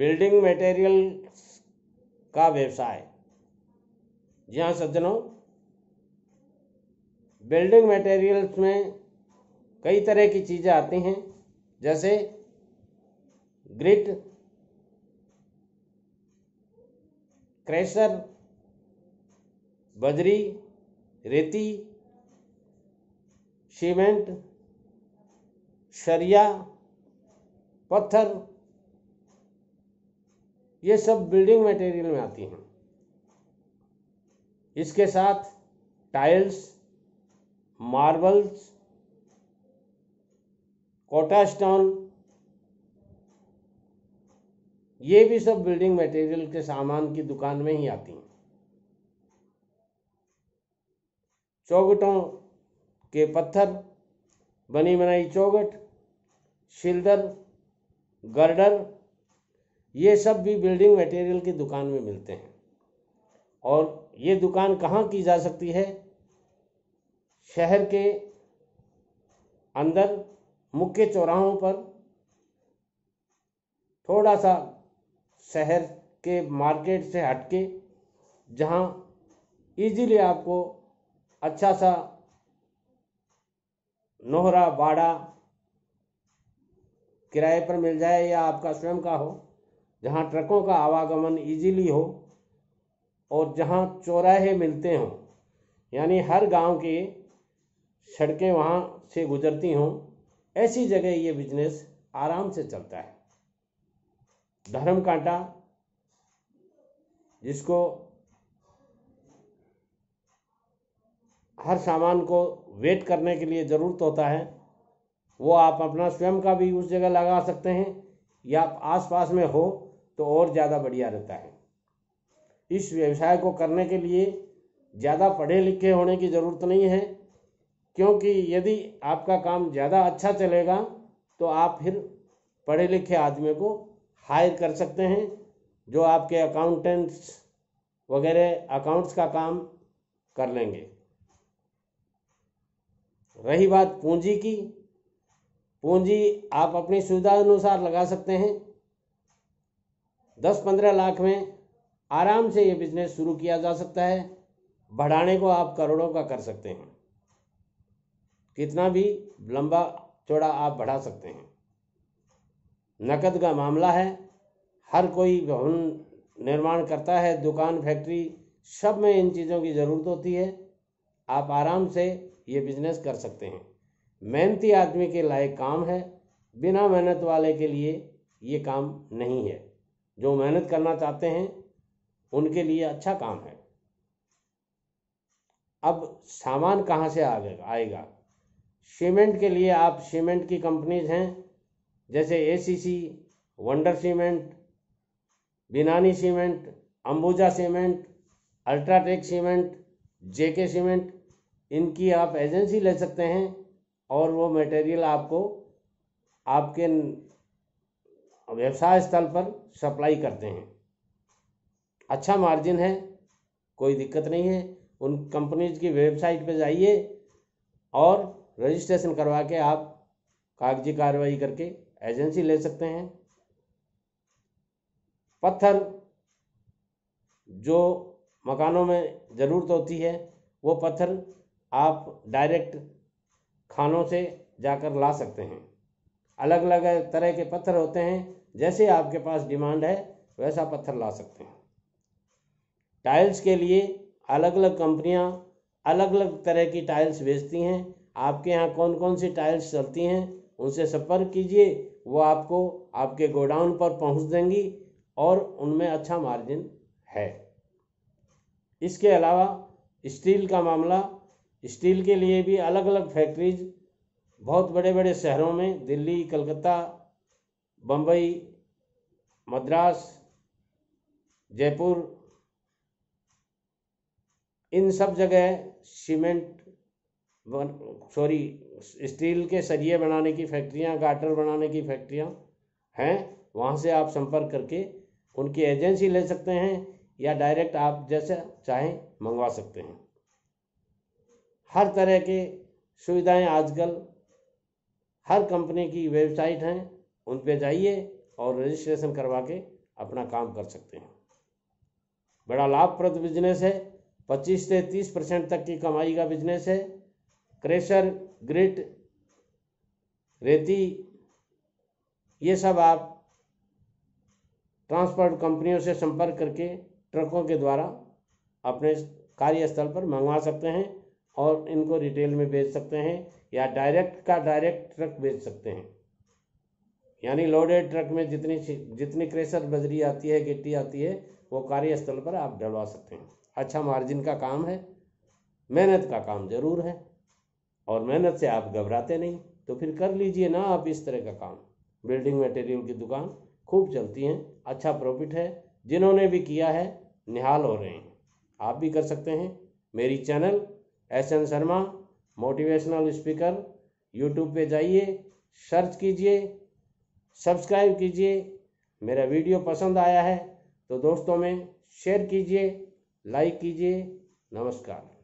building material का व्यवसाय जी हाँ सज्जनों बिल्डिंग मटेरियल्स में कई तरह की चीज़ें आती हैं जैसे ग्रिट क्रेशर बजरी रेती सीमेंट शरिया पत्थर ये सब बिल्डिंग मटेरियल में आती हैं इसके साथ टाइल्स मार्बल्स कोटा स्टोन ये भी सब बिल्डिंग मटेरियल के सामान की दुकान में ही आती हैं चौगटों के पत्थर बनी बनाई चौगट शिल्डर गर्डर ये सब भी बिल्डिंग मटेरियल की दुकान में मिलते हैं और ये दुकान कहाँ की जा सकती है शहर के अंदर मुख्य चौराहों पर थोड़ा सा शहर के मार्केट से हटके जहाँ इजीली आपको अच्छा सा नोहरा बाड़ा किराए पर मिल जाए या आपका स्वयं का हो जहाँ ट्रकों का आवागमन इजीली हो और जहाँ चौराहे मिलते हों यानी हर गांव के सड़कें वहाँ से गुजरती हों ऐसी जगह ये बिजनेस आराम से चलता है धर्म कांटा जिसको हर सामान को वेट करने के लिए ज़रूरत होता है वो आप अपना स्वयं का भी उस जगह लगा सकते हैं या आप आसपास में हो तो और ज़्यादा बढ़िया रहता है इस व्यवसाय को करने के लिए ज़्यादा पढ़े लिखे होने की ज़रूरत नहीं है क्योंकि यदि आपका काम ज़्यादा अच्छा चलेगा तो आप फिर पढ़े लिखे आदमी को हायर कर सकते हैं जो आपके अकाउंटेंट्स वगैरह अकाउंट्स का काम कर लेंगे रही बात पूंजी की पूंजी आप अपनी सुविधा अनुसार लगा सकते हैं दस पंद्रह लाख में आराम से ये बिजनेस शुरू किया जा सकता है बढ़ाने को आप करोड़ों का कर सकते हैं कितना भी लंबा चौड़ा आप बढ़ा सकते हैं नकद का मामला है हर कोई भवन निर्माण करता है दुकान फैक्ट्री सब में इन चीज़ों की ज़रूरत होती है आप आराम से ये बिजनेस कर सकते हैं मेहनती आदमी के लायक काम है बिना मेहनत वाले के लिए ये काम नहीं है जो मेहनत करना चाहते हैं उनके लिए अच्छा काम है अब सामान कहाँ से आएगा आएगा सीमेंट के लिए आप सीमेंट की कंपनीज हैं जैसे ACC Wonder cement Binani cement Ambuja cement UltraTech cement JK cement इनकी आप एजेंसी ले सकते हैं और वो मटेरियल आपको आपके व्यवसाय स्थल पर सप्लाई करते हैं अच्छा मार्जिन है कोई दिक्कत नहीं है उन कंपनीज की वेबसाइट पर जाइए और रजिस्ट्रेशन करवा के आप कागजी कार्रवाई करके एजेंसी ले सकते हैं पत्थर जो मकानों में ज़रूरत होती है वो पत्थर आप डायरेक्ट खानों से जाकर ला सकते हैं अलग अलग तरह के पत्थर होते हैं जैसे आपके पास डिमांड है वैसा पत्थर ला सकते हैं टाइल्स के लिए अलग अलग कंपनियां अलग अलग तरह की टाइल्स बेचती हैं आपके यहाँ कौन कौन सी टाइल्स चलती हैं उनसे संपर्क कीजिए वो आपको आपके गोडाउन पर पहुंच देंगी और उनमें अच्छा मार्जिन है इसके अलावा स्टील का मामला स्टील के लिए भी अलग अलग फैक्ट्रीज बहुत बड़े बड़े शहरों में दिल्ली कलकत्ता बम्बई मद्रास जयपुर इन सब जगह सीमेंट सॉरी स्टील के सरिये बनाने की फैक्ट्रियां गाटर बनाने की फैक्ट्रियां हैं वहां से आप संपर्क करके उनकी एजेंसी ले सकते हैं या डायरेक्ट आप जैसे चाहें मंगवा सकते हैं हर तरह के सुविधाएं आजकल हर कंपनी की वेबसाइट हैं उन पे जाइए और रजिस्ट्रेशन करवा के अपना काम कर सकते हैं बड़ा लाभप्रद बिजनेस है 25 से 30 परसेंट तक की कमाई का बिजनेस है क्रेशर ग्रिट रेती ये सब आप ट्रांसपोर्ट कंपनियों से संपर्क करके ट्रकों के द्वारा अपने कार्यस्थल पर मंगवा सकते हैं और इनको रिटेल में बेच सकते हैं या डायरेक्ट का डायरेक्ट ट्रक बेच सकते हैं यानी लोडेड ट्रक में जितनी जितनी क्रेशर बजरी आती है गिट्टी आती है वो कार्यस्थल पर आप डलवा सकते हैं अच्छा मार्जिन का काम है मेहनत का काम जरूर है और मेहनत से आप घबराते नहीं तो फिर कर लीजिए ना आप इस तरह का काम बिल्डिंग मटेरियल की दुकान खूब चलती हैं अच्छा प्रॉफिट है जिन्होंने भी किया है निहाल हो रहे हैं आप भी कर सकते हैं मेरी channel S N Sharma motivational speaker YouTube पे जाइए सर्च कीजिए सब्सक्राइब कीजिए मेरा वीडियो पसंद आया है तो दोस्तों में शेयर कीजिए लाइक कीजिए नमस्कार